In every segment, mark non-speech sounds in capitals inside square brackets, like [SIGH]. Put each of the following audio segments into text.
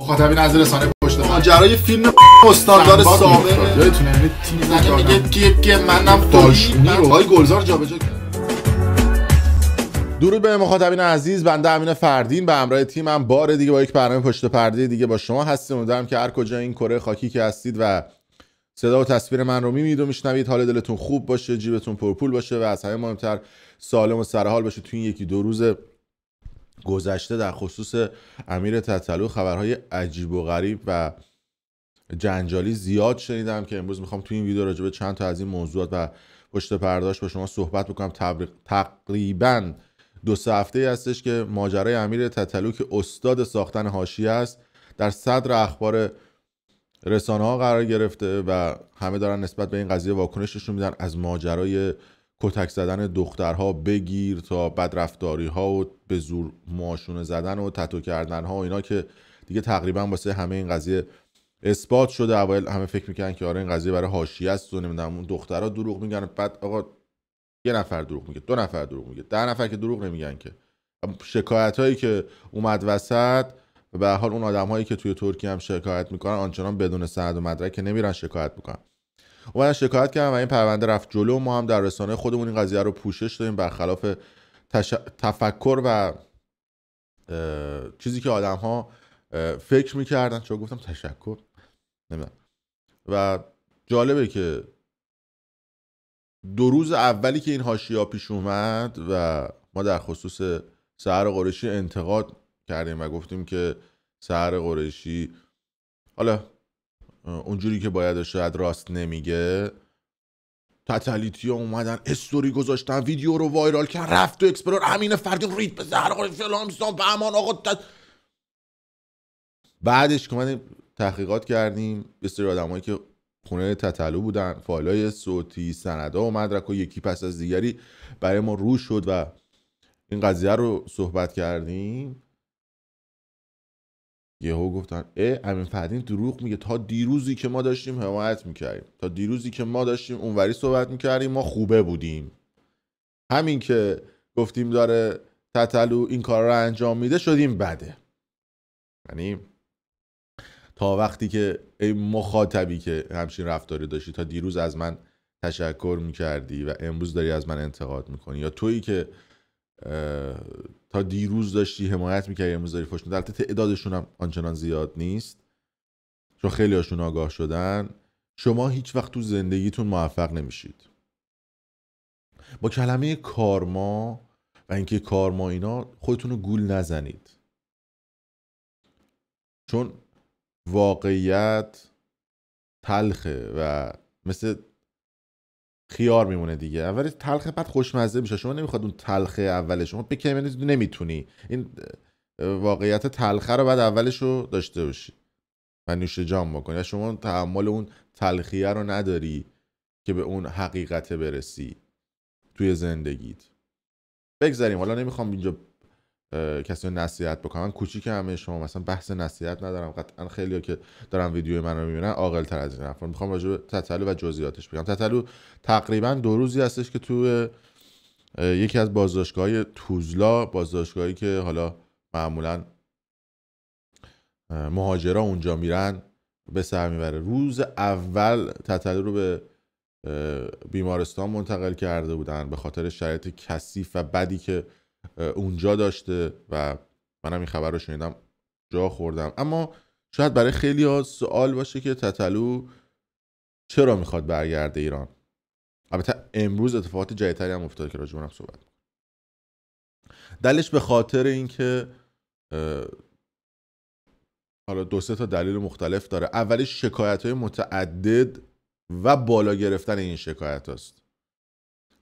مخاطبین از رسانه پشت جرای فیلم استاندار سامه یادتونه یعنی تیم میگه یعنی گیب منم رو های گلزار جابجا درود به مخاطبین عزیز بنده امین فردین به همراه تیمم بار دیگه با یک برنامه پشت پرده دیگه با شما هستیم امیدوارم که هر کجا این کره خاکی که هستید و صدا و تصویر من رو میبینید و میشنوید حال دلتون خوب باشه جیبتون پرپول باشه و از همه مهمتر سالم و سرحال باشه تو این یکی دو روز گذشته در خصوص امیر تتلو خبرهای عجیب و غریب و جنجالی زیاد شنیدم که امروز میخوام تو این ویدیو راجع به چند تا از این موضوعات و پشت پرداش با شما صحبت بکنم تقریبا دو سه هفته هستش که ماجرای امیر تتلو که استاد ساختن حاشیه است در صدر اخبار رسانه ها قرار گرفته و همه دارن نسبت به این قضیه واکنششون میدن از ماجرای کتک زدن دخترها بگیر تا بدرفتاری ها و به زور ماشونه زدن و تتو کردن ها و اینا که دیگه تقریبا واسه همه این قضیه اثبات شده اول همه فکر میکنن که آره این قضیه برای حاشیه است و نمیدونم اون دخترها دروغ میگن بعد آقا یه نفر دروغ میگه دو نفر دروغ میگه ده نفر که دروغ نمیگن که شکایت هایی که اومد وسط به حال اون آدم هایی که توی ترکیه هم شکایت میکنن آنچنان بدون سند و مدرک که نمیرن شکایت میکنن اومدن شکایت کردن و این پرونده رفت جلو ما هم در رسانه خودمون این قضیه رو پوشش دادیم برخلاف تش... تفکر و چیزی که آدم ها فکر میکردن چون گفتم تشکر نمیدونم و جالبه که دو روز اولی که این هاشیا پیش اومد و ما در خصوص سهر قرشی انتقاد کردیم و گفتیم که سهر قرشی حالا اونجوری که باید شاید راست نمیگه تتلیتی اومدن استوری گذاشتن ویدیو رو وایرال کرد رفت تو اکسپلور امین فردین رید به زهر آقای بیستان به امان آقا تت... بعدش که من تحقیقات کردیم یه سری آدمایی که خونه تتلو بودن های صوتی سندا و مدرک و یکی پس از دیگری برای ما رو شد و این قضیه رو صحبت کردیم یهو گفتن ای امین فردین دروغ میگه تا دیروزی که ما داشتیم حمایت میکردیم تا دیروزی که ما داشتیم اونوری صحبت میکردیم ما خوبه بودیم همین که گفتیم داره تتلو این کار رو انجام میده شدیم بده یعنی تا وقتی که ای مخاطبی که همچین رفتاری داشتی تا دیروز از من تشکر میکردی و امروز داری از من انتقاد میکنی یا تویی که تا دیروز داشتی حمایت میکردی امروز داری فش در تعدادشون هم آنچنان زیاد نیست چون خیلی هاشون آگاه شدن شما هیچ وقت تو زندگیتون موفق نمیشید با کلمه کارما و اینکه کارما اینا خودتون رو گول نزنید چون واقعیت تلخه و مثل خیار میمونه دیگه اولی تلخه بعد خوشمزه میشه شما نمیخواد اون تلخه اولش شما بکی نمیتونی این واقعیت تلخه رو بعد اولش رو داشته باشی و نوش جام بکنی شما تحمل اون تلخیه رو نداری که به اون حقیقت برسی توی زندگیت بگذاریم حالا نمیخوام اینجا کسی رو نصیحت بکنم کوچیک همه شما مثلا بحث نصیحت ندارم قطعا خیلی که دارن ویدیو من رو میبینن عاقل تر از این حرفا میخوام راجع به تتلو و جزئیاتش بگم تتلو تقریبا دو روزی هستش که تو یکی از بازداشتگاه توزلا بازداشتگاهی که حالا معمولا مهاجرا اونجا میرن به سر میبره روز اول تتلو رو به بیمارستان منتقل کرده بودن به خاطر شرایط کثیف و بدی که اونجا داشته و منم این خبر رو شنیدم جا خوردم اما شاید برای خیلی ها سوال باشه که تتلو چرا میخواد برگرده ایران البته امروز اتفاقات جدیدتری هم افتاد که راجبونم صحبت دلش به خاطر اینکه حالا دو سه تا دلیل مختلف داره اولش شکایت های متعدد و بالا گرفتن این شکایت هست.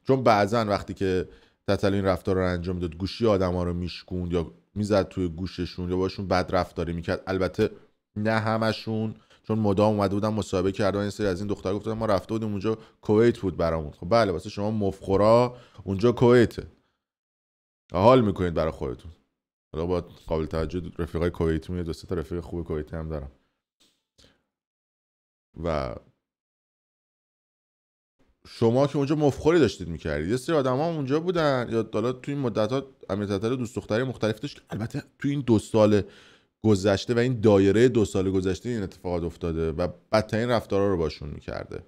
چون بعضا وقتی که تتلو این رفتار رو انجام میداد گوشی ها رو میشکوند یا میزد توی گوششون یا باشون بد رفتاری میکرد البته نه همشون چون مدام اومده بودن مصاحبه کردن این سری از این دختر گفتن ما رفته بودیم اونجا کویت بود برامون خب بله واسه شما مفخورا اونجا کویته حال میکنید برای خودتون حالا با قابل توجه رفیقای کویتی میاد دو تا رفیق خوب کویتی هم دارم و شما که اونجا مفخوری داشتید میکردید یه سری آدم ها اونجا بودن یا حالا تو این مدت ها امیر دوست دختری مختلف داشت که البته تو این دو سال گذشته و این دایره دو سال گذشته این اتفاقات افتاده و بدترین رفتارها رو باشون میکرده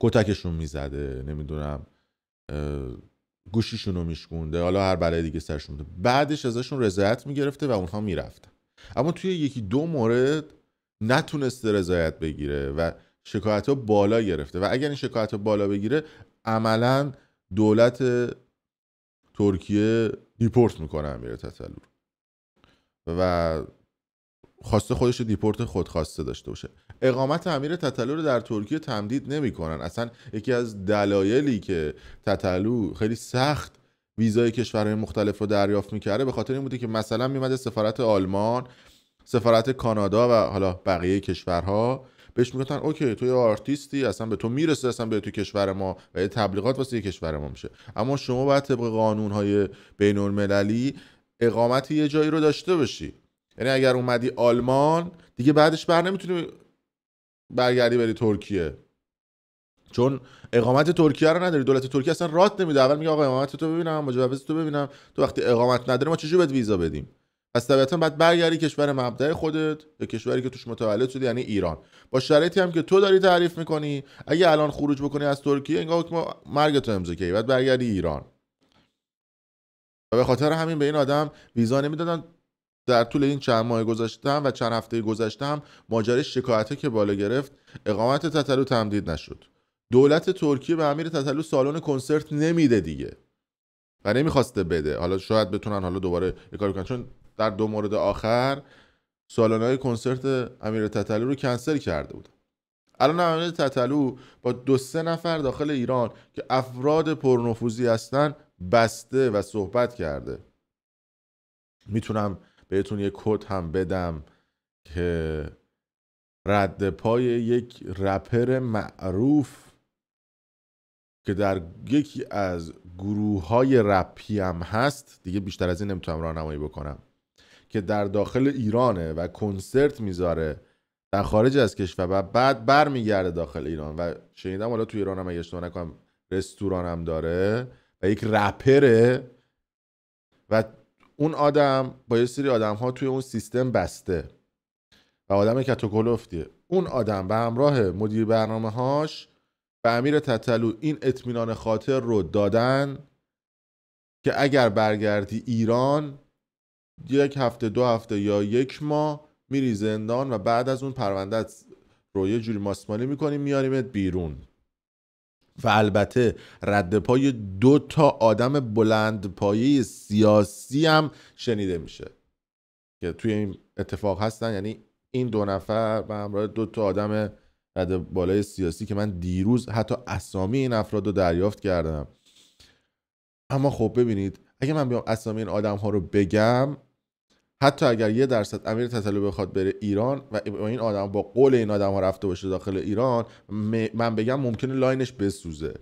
کتکشون میزده نمیدونم گوشیشون رو میشکونده حالا هر بلای دیگه سرشون بوده بعدش ازشون رضایت میگرفته و اونها میرفتن اما توی یکی دو مورد نتونسته رضایت بگیره و شکایت بالا گرفته و اگر این شکایت ها بالا بگیره عملا دولت ترکیه دیپورت میکنه امیر تتلو و خواسته خودش دیپورت خود خواسته داشته باشه اقامت امیر تتلو رو در ترکیه تمدید نمیکنن اصلا یکی از دلایلی که تتلو خیلی سخت ویزای کشورهای مختلف رو دریافت میکرده به خاطر این بوده که مثلا میمده سفارت آلمان سفارت کانادا و حالا بقیه کشورها بهش میگفتن اوکی تو یه آرتیستی اصلا به تو میرسه اصلا به تو کشور ما و یه تبلیغات واسه یه کشور ما میشه اما شما باید طبق قانون های بین المللی اقامت یه جایی رو داشته باشی یعنی اگر اومدی آلمان دیگه بعدش بر نمیتونی برگردی بری ترکیه چون اقامت ترکیه رو نداری دولت ترکیه اصلا رات نمیده اول میگه آقا اقامت تو ببینم مجوز تو ببینم تو وقتی اقامت نداری ما چجوری بهت ویزا بدیم پس طبیعتا باید برگردی کشور مبدع خودت به کشوری که توش متولد شدی یعنی ایران با شرایطی هم که تو داری تعریف میکنی اگه الان خروج بکنی از ترکیه انگار حکم مرگ تو امضا کردی بعد برگردی ایران و به خاطر همین به این آدم ویزا نمیدادن در طول این چند ماه گذشتم و چند هفته گذشتم ماجرای شکایته که بالا گرفت اقامت تتلو تمدید نشد دولت ترکیه به امیر تتلو سالن کنسرت نمیده دیگه و نمیخواسته بده حالا شاید بتونن حالا دوباره یه کاری کنن چون در دو مورد آخر سالانه های کنسرت امیر تتلو رو کنسل کرده بود الان امیر تتلو با دو سه نفر داخل ایران که افراد پرنفوذی هستن بسته و صحبت کرده میتونم بهتون یه کد هم بدم که رد پای یک رپر معروف که در یکی از گروه های رپی هم هست دیگه بیشتر از این نمیتونم راهنمایی بکنم که در داخل ایرانه و کنسرت میذاره در خارج از کشور و بعد برمیگرده داخل ایران و شنیدم حالا تو ایران هم اگه اشتباه نکنم رستوران هم داره و یک رپره و اون آدم با یه سری آدم ها توی اون سیستم بسته و آدم کتوکولفتیه اون آدم به همراه مدیر برنامه هاش به امیر تتلو این اطمینان خاطر رو دادن که اگر برگردی ایران یک هفته دو هفته یا یک ماه میری زندان و بعد از اون پرونده رو یه جوری ماسمالی میکنیم میاریمت بیرون و البته رد پای دو تا آدم بلند سیاسی هم شنیده میشه که توی این اتفاق هستن یعنی این دو نفر و همراه دو تا آدم رد بالای سیاسی که من دیروز حتی اسامی این افراد رو دریافت کردم اما خب ببینید اگه من بیام اسامی این آدم ها رو بگم حتی اگر یه درصد امیر تتلو بخواد بره ایران و این آدم با قول این آدم ها رفته باشه داخل ایران من بگم ممکنه لاینش بسوزه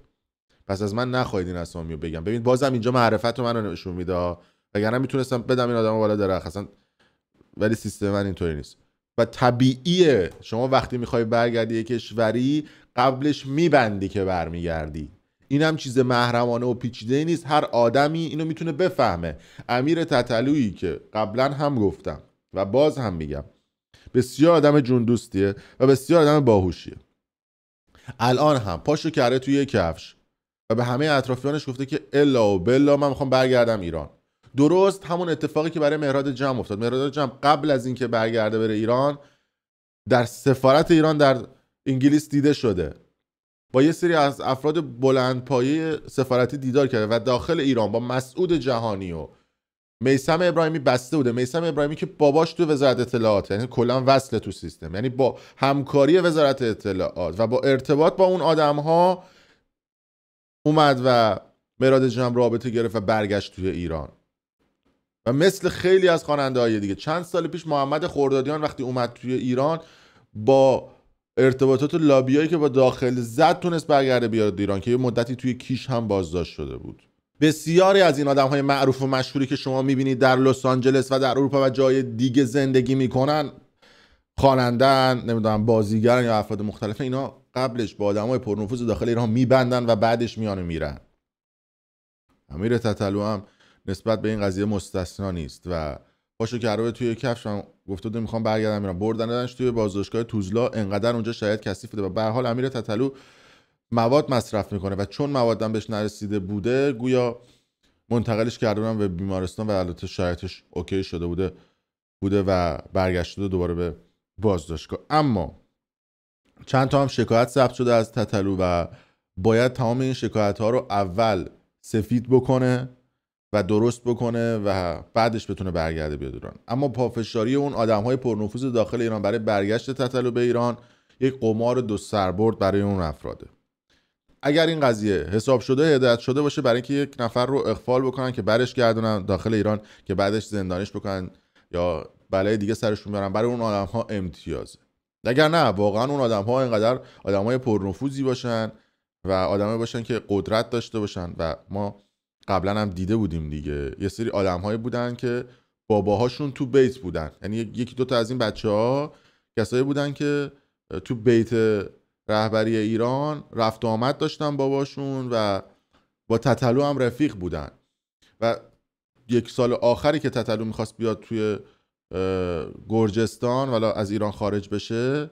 پس از من نخواهید این اسامی رو بگم ببین بازم اینجا معرفت رو منو نشون میده وگرنه میتونستم بدم این آدم بالا داره اصلا ولی سیستم من اینطوری نیست و طبیعیه شما وقتی میخوای برگردی یه کشوری قبلش میبندی که برمیگردی این هم چیز محرمانه و پیچیده نیست هر آدمی اینو میتونه بفهمه امیر تتلویی که قبلا هم گفتم و باز هم میگم بسیار آدم جون و بسیار آدم باهوشیه الان هم پاشو کرده توی کفش و به همه اطرافیانش گفته که الا و بلا من میخوام برگردم ایران درست همون اتفاقی که برای مهراد جمع افتاد مهراد جمع قبل از اینکه برگرده بره ایران در سفارت ایران در انگلیس دیده شده با یه سری از افراد بلندپایه سفارتی دیدار کرده و داخل ایران با مسعود جهانی و میسم ابراهیمی بسته بوده میسم ابراهیمی که باباش تو وزارت اطلاعات یعنی کلا وصل تو سیستم یعنی با همکاری وزارت اطلاعات و با ارتباط با اون آدم ها اومد و مراد جم رابطه گرفت و برگشت توی ایران و مثل خیلی از خواننده دیگه چند سال پیش محمد خوردادیان وقتی اومد توی ایران با ارتباطات لابیایی که با داخل زد تونست برگرده بیاره ایران که یه مدتی توی کیش هم بازداشت شده بود بسیاری از این آدم های معروف و مشهوری که شما میبینید در لس آنجلس و در اروپا و جای دیگه زندگی میکنن خوانندن نمیدونم بازیگرن یا افراد مختلف اینا قبلش با آدم های پرنفوذ داخل ایران میبندن و بعدش میانه میرن امیر تطلو هم نسبت به این قضیه مستثنا نیست و پاشو توی کفش گفته بود میخوام برگردم ایران بردنش توی بازداشتگاه توزلا انقدر اونجا شاید کثیف بوده و به حال امیر تتلو مواد مصرف میکنه و چون موادم بهش نرسیده بوده گویا منتقلش کردونم به بیمارستان و البته شرایطش اوکی شده بوده بوده و برگشته دوباره به بازداشتگاه اما چند تا هم شکایت ثبت شده از تتلو و باید تمام این شکایت ها رو اول سفید بکنه و درست بکنه و بعدش بتونه برگرده بیاد ایران اما پافشاری اون آدم های پرنفوذ داخل ایران برای برگشت تطلب به ایران یک قمار دو سربرد برای اون افراده اگر این قضیه حساب شده هدایت شده باشه برای اینکه یک نفر رو اخفال بکنن که برش گردونن داخل ایران که بعدش زندانش بکنن یا بلای دیگه سرشون بیارن برای اون آدم ها امتیازه اگر نه واقعا اون آدم ها اینقدر آدم های پرنفوذی باشن و آدمه باشن که قدرت داشته باشن و ما قبلا هم دیده بودیم دیگه یه سری هایی بودن که باباهاشون تو بیت بودن یعنی یکی دو تا از این بچه ها کسایی بودن که تو بیت رهبری ایران رفت آمد داشتن باباشون و با تتلو هم رفیق بودن و یک سال آخری که تتلو میخواست بیاد توی گرجستان ولی از ایران خارج بشه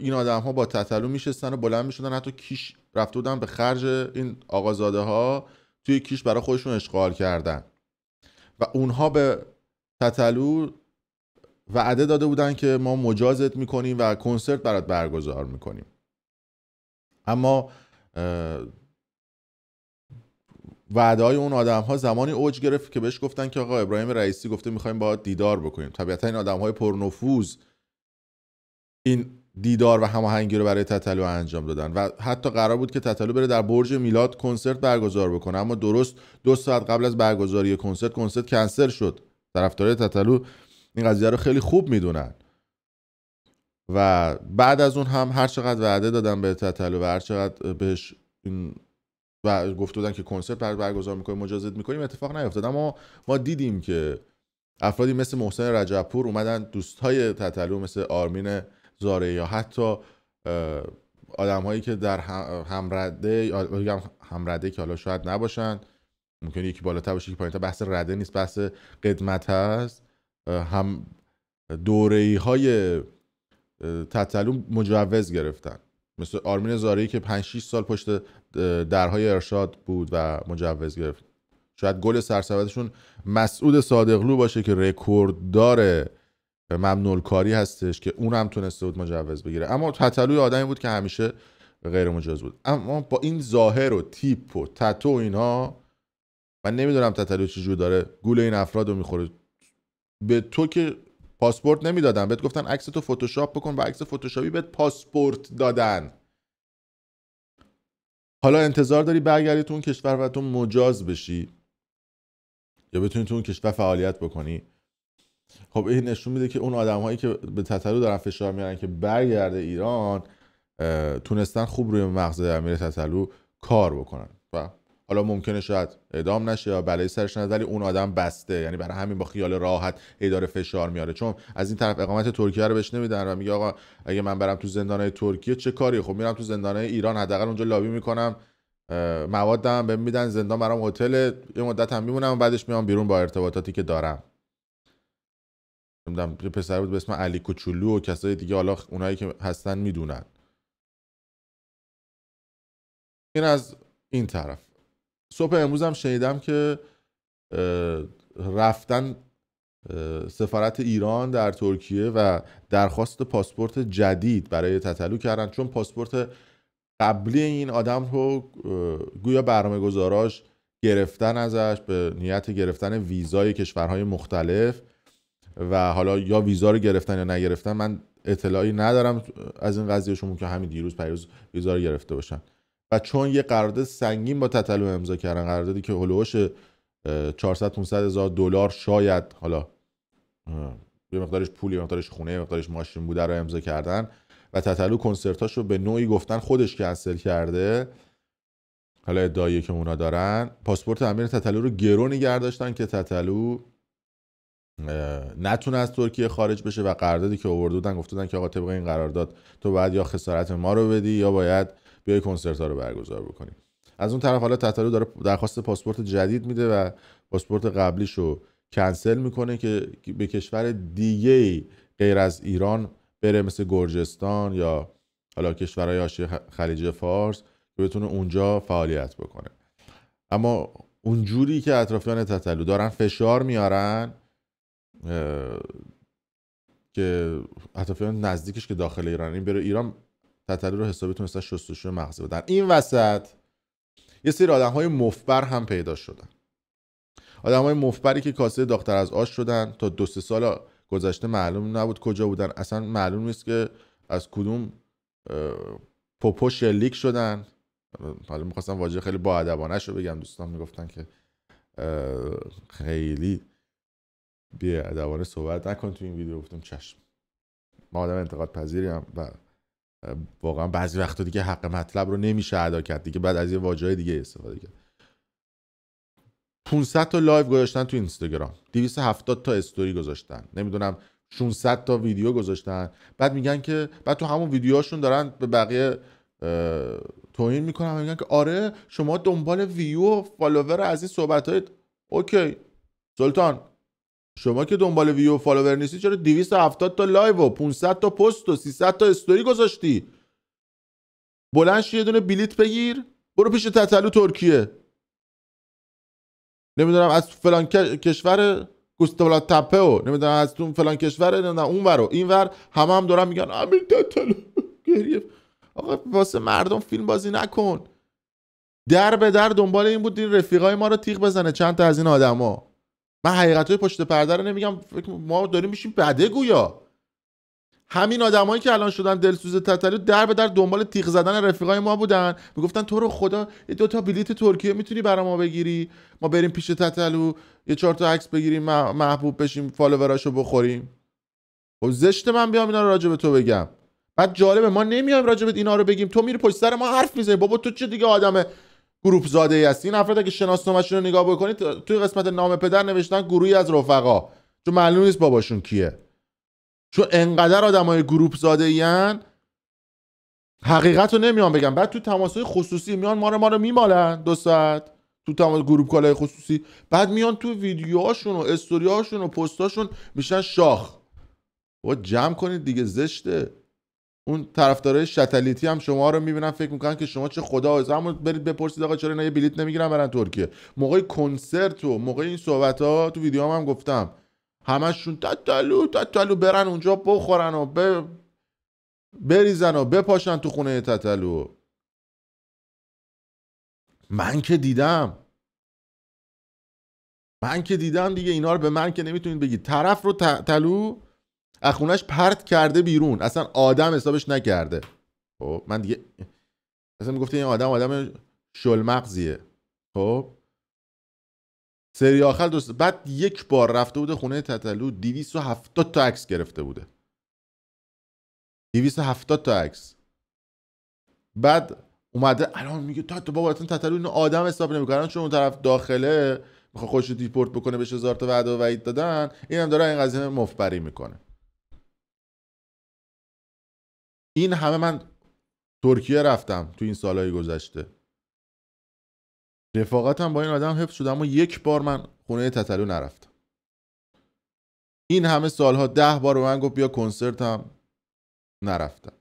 این آدم ها با تتلو میشستن و بلند میشدن حتی کیش رفته بودن به خرج این آقازاده ها توی کیش برای خودشون اشغال کردن و اونها به تتلو وعده داده بودن که ما مجازت میکنیم و کنسرت برات برگزار میکنیم اما وعده های اون آدم ها زمانی اوج گرفت که بهش گفتن که آقا ابراهیم رئیسی گفته میخوایم باهات دیدار بکنیم طبیعتا این آدم های پرنفوذ این دیدار و هماهنگی رو برای تتلو انجام دادن و حتی قرار بود که تتلو بره در برج میلاد کنسرت برگزار بکنه اما درست دو ساعت قبل از برگزاری کنسرت کنسرت کنسل شد طرفدارای تتلو این قضیه رو خیلی خوب میدونن و بعد از اون هم هر چقدر وعده دادن به تتلو و هر چقدر بهش این و که کنسرت برگزار میکنیم می میکنیم اتفاق نیفتاد اما ما دیدیم که افرادی مثل محسن رجبپور اومدن دوستای تتلو مثل آرمین زاره یا حتی آدم هایی که در همرده یا همرده که حالا شاید نباشن ممکن یکی بالاتر باشه یکی پایینتر بحث رده نیست بحث قدمت هست هم دوره های تطلو مجوز گرفتن مثل آرمین زارعی که 5 6 سال پشت درهای ارشاد بود و مجوز گرفت شاید گل سرسبدشون مسعود صادقلو باشه که داره ممنول کاری هستش که اونم تونسته بود مجوز بگیره اما تطلوی آدمی بود که همیشه غیر مجاز بود اما با این ظاهر و تیپ و تتو و اینها من نمیدونم تطلوی چجور داره گول این افراد رو میخوره به تو که پاسپورت نمیدادن بهت گفتن عکس تو فتوشاپ بکن و عکس فتوشاپی بهت پاسپورت دادن حالا انتظار داری برگردی تو اون کشور و تو مجاز بشی یا بتونی تو اون کشور فعالیت بکنی خب این نشون میده که اون آدم هایی که به تطلو دارن فشار میارن که برگرده ایران تونستن خوب روی مغز امیر تطلو کار بکنن و حالا ممکنه شاید اعدام نشه یا بلای سرش نزد ولی اون آدم بسته یعنی برای همین با خیال راحت اداره فشار میاره چون از این طرف اقامت ترکیه رو بهش نمیدن و میگه آقا اگه من برم تو زندان ترکیه چه کاری خب میرم تو زندان ایران حداقل اونجا لابی میکنم موادم بهم میدن زندان برام هتل یه مدت هم میمونم و بعدش میام بیرون با ارتباطاتی که دارم نمیدونم یه پسر بود به اسم علی کوچولو و کسای دیگه حالا اونایی که هستن میدونن این از این طرف صبح امروز هم شنیدم که رفتن سفارت ایران در ترکیه و درخواست پاسپورت جدید برای تطلو کردن چون پاسپورت قبلی این آدم رو گویا برنامه گذاراش گرفتن ازش به نیت گرفتن ویزای کشورهای مختلف و حالا یا ویزا رو گرفتن یا نگرفتن من اطلاعی ندارم از این قضیه شما که همین دیروز پیروز ویزا رو گرفته باشن و چون یه قرارداد سنگین با تتلو امضا کردن قراردادی که هلوش 400 500 هزار دلار شاید حالا یه مقدارش پول یه مقدارش خونه یه مقدارش ماشین بوده رو امضا کردن و تتلو کنسرتاش رو به نوعی گفتن خودش کنسل کرده حالا ادعایی که اونا دارن پاسپورت امیر تتلو رو گرو نگه داشتن که تتلو نتونه از ترکیه خارج بشه و قراردادی که آورده بودن گفته بودن که آقا طبق این قرارداد تو باید یا خسارت ما رو بدی یا باید بیای کنسرت ها رو برگزار بکنی از اون طرف حالا تتارو داره درخواست پاسپورت جدید میده و پاسپورت قبلیش رو کنسل میکنه که به کشور دیگه غیر از ایران بره مثل گرجستان یا حالا کشورهای آشی خلیج فارس که بتونه اونجا فعالیت بکنه اما اونجوری که اطرافیان تتلو دارن فشار میارن که اطرافیان نزدیکش که داخل ایران این بره ایران تطلی رو حسابی تونسته شستشوی مغزه بدن این وسط یه سری آدم های مفبر هم پیدا شدن آدم های مفبری که کاسه دختر از آش شدن تا دو سه سال گذشته معلوم نبود کجا بودن اصلا معلوم نیست که از کدوم پوپو شلیک شدن حالا میخواستم واجه خیلی با شو رو بگم دوستان میگفتن که خیلی بیا دوباره صحبت نکن تو این ویدیو گفتم چشم ما آدم انتقاد پذیریم و واقعا بعضی وقتا دیگه حق مطلب رو نمیشه ادا کرد دیگه بعد از یه واژه دیگه استفاده کرد 500 تا لایو گذاشتن تو اینستاگرام 270 تا استوری گذاشتن نمیدونم 600 تا ویدیو گذاشتن بعد میگن که بعد تو همون ویدیوهاشون دارن به بقیه توهین میکنن میگن که آره شما دنبال ویو و فالوور از این صحبت های اوکی سلطان شما که دنبال ویو فالوور نیستی چرا 270 تا لایو و 500 تا پست و 300 تا استوری گذاشتی بلنش یه دونه بلیت بگیر برو پیش تتلو ترکیه نمیدونم از فلان کشور گوستولا تپه و نمیدونم از تو فلان کشور نه اون ور این ور همه هم دارن میگن امیر تتلو [LAUGHS] گریه آقا واسه مردم فیلم بازی نکن در به در دنبال این بود این رفیقای ما رو تیغ بزنه چند تا از این آدما من حقیقت های پشت پرده رو نمیگم ما داریم میشیم بده گویا همین آدمایی که الان شدن دلسوز تتلو در به در دنبال تیغ زدن رفیقای ما بودن میگفتن تو رو خدا یه دو تا بلیت ترکیه میتونی برا ما بگیری ما بریم پیش تتلو یه چهار تا عکس بگیریم محبوب بشیم فالووراشو بخوریم خب زشت من بیام اینا رو به تو بگم بعد جالبه ما نمیایم راجع به اینا رو بگیم تو میری پشت سر ما حرف میزنی بابا تو چه دیگه آدمه گروپ زاده ای هست این افراد اگه شناسنامه‌شون رو نگاه بکنید توی قسمت نام پدر نوشتن گروهی از رفقا چون معلوم نیست باباشون کیه چون انقدر آدمای گروپ زاده این حقیقت رو نمیان بگم بعد تو های خصوصی میان ما رو ما رو میمالن دو ساعت تو تماس گروپ کالای خصوصی بعد میان تو ویدیوهاشون و استوریهاشون و پستاشون میشن شاخ و جمع کنید دیگه زشته اون طرفدارای شتلیتی هم شما رو میبینن فکر میکنن که شما چه خدا هست اما برید بپرسید آقا چرا اینا یه بلیت نمیگیرن برن ترکیه موقع کنسرت و موقع این صحبت ها تو ویدیو هم, هم گفتم همشون تتلو تتلو برن اونجا بخورن و ب... بریزن و بپاشن تو خونه تتلو من که دیدم من که دیدم دیگه اینا رو به من که نمیتونید بگید طرف رو تلو از پرت کرده بیرون اصلا آدم حسابش نکرده خب من دیگه اصلا میگفته این آدم آدم شلمغزیه خب سری آخر دوست بعد یک بار رفته بوده خونه تتلو 270 تا عکس گرفته بوده 270 تا عکس بعد اومده الان میگه تا بابا اصلا تتلو اینو آدم حساب نمیکنه چون اون طرف داخله میخواد خودش دیپورت بکنه به هزار تا وعده و وعید دادن اینم داره این قضیه مفبری میکنه این همه من ترکیه رفتم تو این سالهای گذشته رفاقتم با این آدم حفظ شد اما یک بار من خونه تتلو نرفتم این همه سالها ده بار به من گفت بیا کنسرتم نرفتم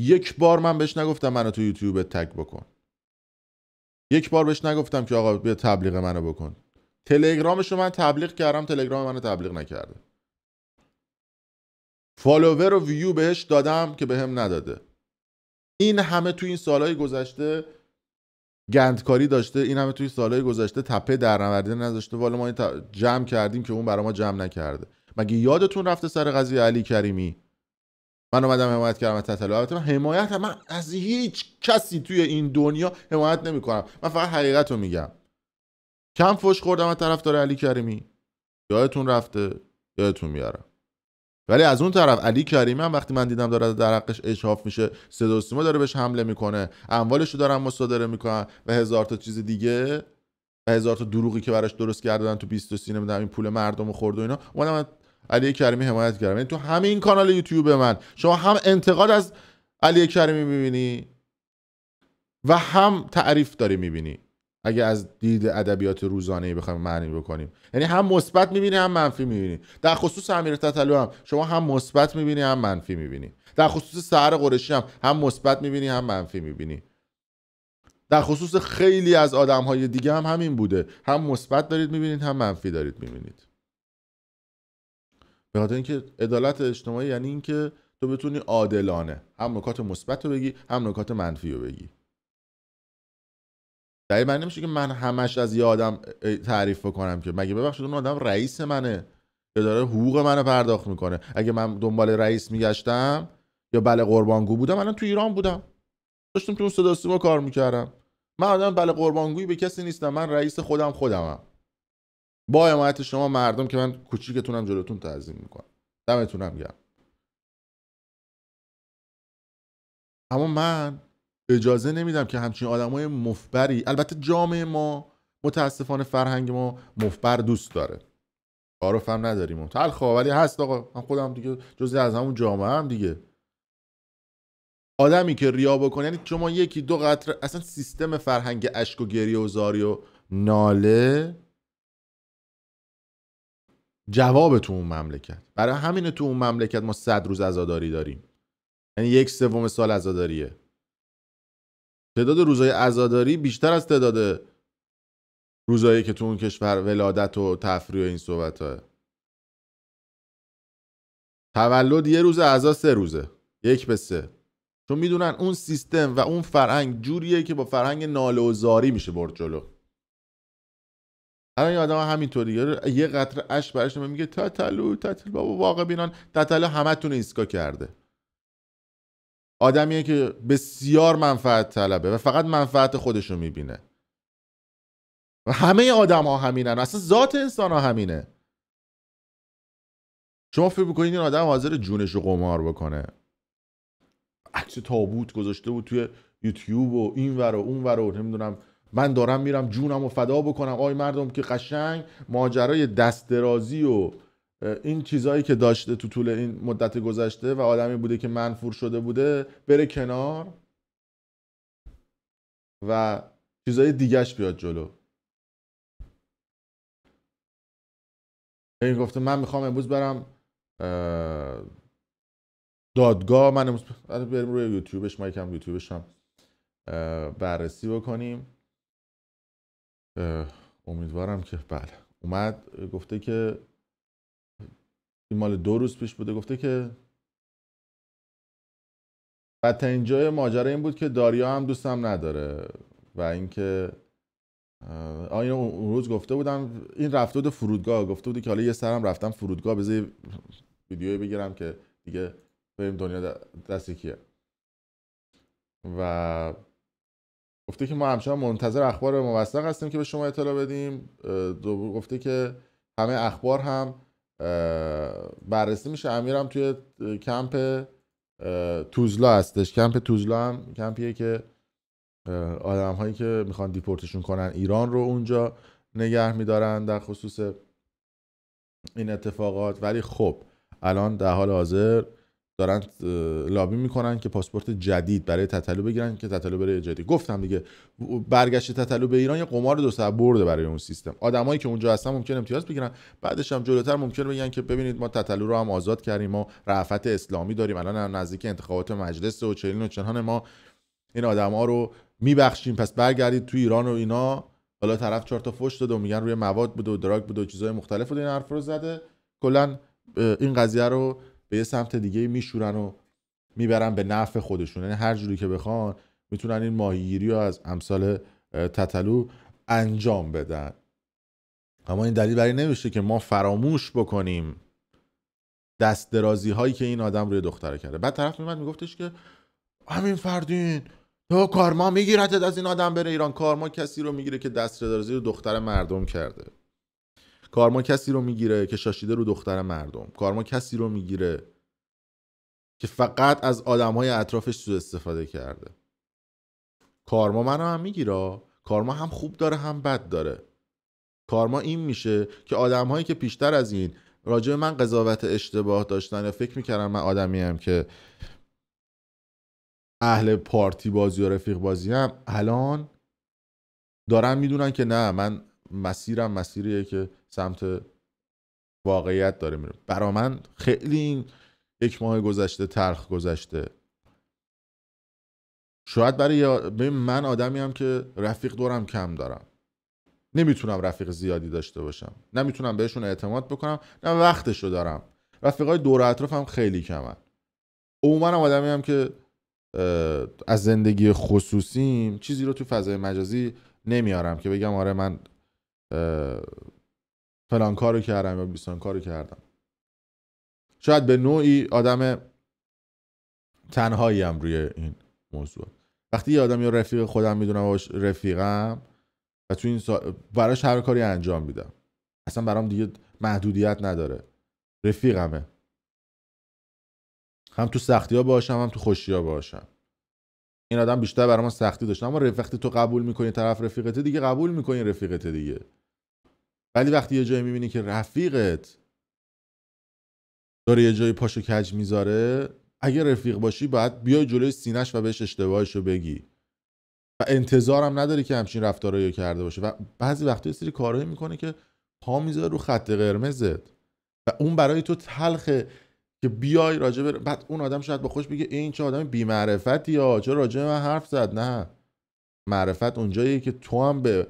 یک بار من بهش نگفتم منو تو یوتیوب تگ بکن یک بار بهش نگفتم که آقا بیا تبلیغ منو بکن تلگرامش رو من تبلیغ کردم تلگرام منو تبلیغ نکرده فالوور و ویو بهش دادم که بهم نداده این همه تو این سالهای گذشته گندکاری داشته این همه توی سالهای گذشته تپه در نورده نذاشته والا ما جمع کردیم که اون برای ما جمع نکرده مگه یادتون رفته سر قضیه علی کریمی من اومدم حمایت کردم از تطلع البته من حمایت هم. من از هیچ کسی توی این دنیا حمایت کنم من فقط حقیقت رو میگم کم فش خوردم از طرفدار علی کریمی یادتون رفته یادتون میارم ولی از اون طرف علی کریمی هم وقتی من دیدم داره در حقش اشاف میشه صدا سیما داره بهش حمله میکنه اموالش رو دارن مصادره میکنن و هزار تا چیز دیگه و هزار تا دروغی که براش درست کردن تو 20 سی نمیدونم این پول مردم و خورد و اینا من علی کریمی حمایت کردم یعنی تو همه این کانال یوتیوب من شما هم انتقاد از علی کریمی میبینی و هم تعریف داری میبینی اگه از دید ادبیات روزانه ای بخوایم معنی بکنیم یعنی هم مثبت میبینی هم منفی میبینی در خصوص امیر تتلو هم شما هم مثبت میبینی هم منفی میبینی در خصوص سهر قرشی هم هم مثبت میبینی هم منفی میبینی در خصوص خیلی از آدم های دیگه هم همین بوده هم مثبت دارید میبینید هم منفی دارید میبینید به خاطر اینکه عدالت اجتماعی یعنی اینکه تو بتونی عادلانه هم نکات مثبت رو بگی هم نکات منفی رو بگی دلیل نمیشه که من همش از یه آدم تعریف بکنم که مگه ببخشید اون آدم رئیس منه که داره حقوق منو پرداخت میکنه اگه من دنبال رئیس میگشتم یا بله قربانگو بودم الان تو ایران بودم داشتم تو اون صدا کار میکردم من آدم بله قربانگویی به کسی نیستم من رئیس خودم خودمم با حمایت شما مردم که من کوچیکتونم جلوتون تعظیم میکنم دمتونم گرم اما من اجازه نمیدم که همچین های مفبری البته جامعه ما متاسفانه فرهنگ ما مفبر دوست داره تعارف هم نداریم تلخ ولی هست آقا من خودم دیگه جزی از همون جامعه هم دیگه آدمی که ریا بکنه یعنی شما یکی دو قطر اصلا سیستم فرهنگ اشک و گریه و زاری و ناله جواب تو اون مملکت برای همین تو اون مملکت ما صد روز عزاداری داریم یعنی یک سوم سال عزاداریه تعداد روزای عزاداری بیشتر از تعداد روزایی که تو اون کشور ولادت و تفریح و این صحبت ها. تولد یه روز عزا سه روزه یک به سه چون میدونن اون سیستم و اون فرهنگ جوریه که با فرهنگ ناله و زاری میشه برد جلو الان یه آدم همینطوری یه قطر اش برش میگه تا تتل بابا واقع بینان همه همتون ایسکا کرده آدمیه که بسیار منفعت طلبه و فقط منفعت خودش رو میبینه و همه آدم ها همینن اصلا ذات انسان ها همینه شما فکر بکنید این آدم حاضر جونش رو قمار بکنه عکس تابوت گذاشته بود توی یوتیوب و این ور و اون ور و نمیدونم من دارم میرم جونم و فدا بکنم آی مردم که قشنگ ماجرای دست و این چیزهایی که داشته تو طول این مدت گذشته و آدمی بوده که منفور شده بوده بره کنار و چیزهای دیگهش بیاد جلو این گفته من میخوام امروز برم دادگاه من امروز بریم روی یوتیوبش ما یکم یوتیوبش هم بررسی بکنیم امیدوارم که بله اومد گفته که این مال دو روز پیش بوده گفته که تا اینجای ماجرا این بود که داریا هم دوستم نداره و اینکه آینه اون روز گفته بودم این رفته بود فرودگاه گفته بودی که حالا یه سرم رفتم فرودگاه بذار ویدیویی بگیرم که دیگه بریم دنیا دست کیه و گفته که ما همچنان منتظر اخبار موثق هستیم که به شما اطلاع بدیم گفته که همه اخبار هم بررسی میشه امیرم توی کمپ توزلا هستش کمپ توزلا هم کمپیه که آدم هایی که میخوان دیپورتشون کنن ایران رو اونجا نگه میدارن در خصوص این اتفاقات ولی خب الان در حال حاضر دارن لابی میکنن که پاسپورت جدید برای تتلو بگیرن که تتلو برای جدید گفتم دیگه برگشت تتلو به ایران یه قمار دو سر برده برای اون سیستم آدمایی که اونجا هستن ممکن امتیاز بگیرن بعدش هم جلوتر ممکن بگن که ببینید ما تتلو رو هم آزاد کردیم ما رعفت اسلامی داریم الان هم نزدیک انتخابات مجلس و چلین و چنان ما این آدما رو میبخشیم پس برگردید تو ایران و اینا حالا طرف چهار تا فوش داده و میگن روی مواد بود و دراگ بود و چیزهای مختلف بود این حرف رو زده کلا این قضیه رو به یه سمت دیگه میشورن و میبرن به نفع خودشون یعنی هر جوری که بخوان میتونن این ماهیگیری رو از امثال تتلو انجام بدن اما این دلیل برای نمیشه که ما فراموش بکنیم دست درازی هایی که این آدم روی دختره کرده بعد طرف میمد میگفتش که همین فردین تو کارما میگیرتت از این آدم بره ایران کارما کسی رو میگیره که دست درازی رو دختر مردم کرده کارما کسی رو میگیره که شاشیده رو دختر مردم کارما کسی رو میگیره که فقط از آدم های اطرافش سوء استفاده کرده کارما منو هم میگیره کارما هم خوب داره هم بد داره کارما این میشه که آدم هایی که پیشتر از این راجع من قضاوت اشتباه داشتن یا فکر میکردم من آدمی هم که اهل پارتی بازی و رفیق بازی هم الان دارن میدونن که نه من مسیرم مسیریه که سمت واقعیت داره میره برا من خیلی این یک ماه گذشته ترخ گذشته شاید برای ببین من آدمی هم که رفیق دورم کم دارم نمیتونم رفیق زیادی داشته باشم نمیتونم بهشون اعتماد بکنم نه وقتشو دارم رفیقای دور اطرافم خیلی کمن عموماً هم آدمی هم که از زندگی خصوصیم چیزی رو تو فضای مجازی نمیارم که بگم آره من فلان کارو کردم یا بیسان کارو کردم شاید به نوعی آدم تنهایی هم روی این موضوع وقتی یه آدم یا رفیق خودم میدونم واش رفیقم و تو این سا... براش هر کاری انجام میدم اصلا برام دیگه محدودیت نداره رفیقمه هم تو سختی ها باشم هم تو خوشی ها باشم این آدم بیشتر برای سختی داشت اما وقتی تو قبول میکنی طرف رفیقته دیگه قبول میکنی رفیقته دیگه ولی وقتی یه جایی میبینی که رفیقت داره یه جایی پاشو کج میذاره اگه رفیق باشی باید بیای جلوی سینش و بهش اشتباهش رو بگی و انتظارم نداری که همچین رفتارایی کرده باشه و بعضی وقتی یه سری کارهایی میکنه که پا میذاره رو خط قرمزت و اون برای تو تلخه که بیای راجع به بعد اون آدم شاید با خوش بگه این چه آدم بی یا چه راجع من حرف زد نه معرفت اونجاییه که تو هم به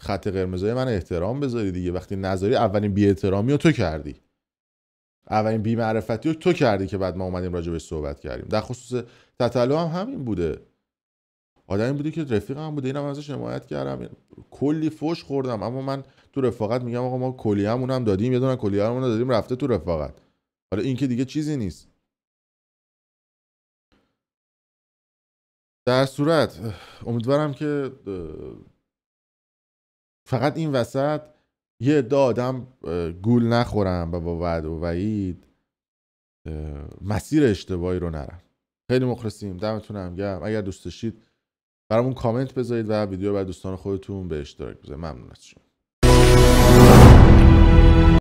خط قرمزای من احترام بذاری دیگه وقتی نذاری اولین بی احترامی رو تو کردی اولین بی معرفتی رو تو کردی که بعد ما اومدیم بهش صحبت کردیم در خصوص تطلو هم همین بوده آدمی بودی که رفیق هم بوده اینم ازش حمایت کردم کلی فوش خوردم اما من تو رفاقت میگم آقا ما کلیه‌مون هم دادیم یه دونه کلیه‌مون دادیم رفته تو رفاقت حالا این که دیگه چیزی نیست در صورت امیدوارم که فقط این وسط یه دادم آدم گول نخورم و با وعد و وعید مسیر اشتباهی رو نرم خیلی مخلصیم دمتون هم گرم اگر دوست داشتید برامون کامنت بذارید و ویدیو رو دوستان خودتون به اشتراک بذارید ممنون از